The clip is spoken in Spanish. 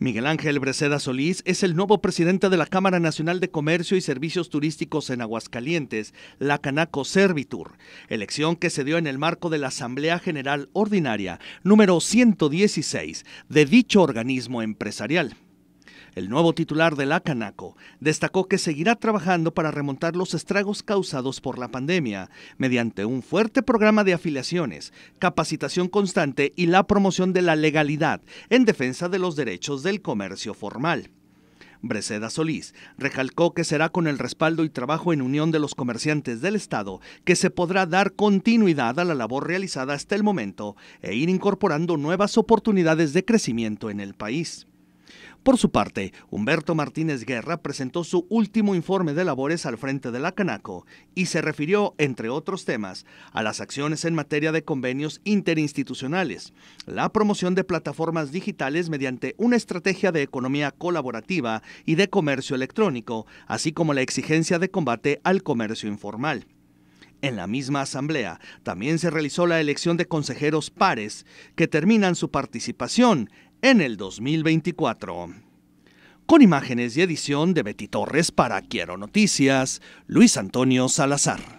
Miguel Ángel Breceda Solís es el nuevo presidente de la Cámara Nacional de Comercio y Servicios Turísticos en Aguascalientes, la Canaco Servitur, elección que se dio en el marco de la Asamblea General Ordinaria número 116 de dicho organismo empresarial. El nuevo titular de la Canaco destacó que seguirá trabajando para remontar los estragos causados por la pandemia mediante un fuerte programa de afiliaciones, capacitación constante y la promoción de la legalidad en defensa de los derechos del comercio formal. Breceda Solís recalcó que será con el respaldo y trabajo en unión de los comerciantes del Estado que se podrá dar continuidad a la labor realizada hasta el momento e ir incorporando nuevas oportunidades de crecimiento en el país. Por su parte, Humberto Martínez Guerra presentó su último informe de labores al frente de la Canaco y se refirió, entre otros temas, a las acciones en materia de convenios interinstitucionales, la promoción de plataformas digitales mediante una estrategia de economía colaborativa y de comercio electrónico, así como la exigencia de combate al comercio informal. En la misma asamblea también se realizó la elección de consejeros pares que terminan su participación en el 2024. Con imágenes y edición de Betty Torres para Quiero Noticias, Luis Antonio Salazar.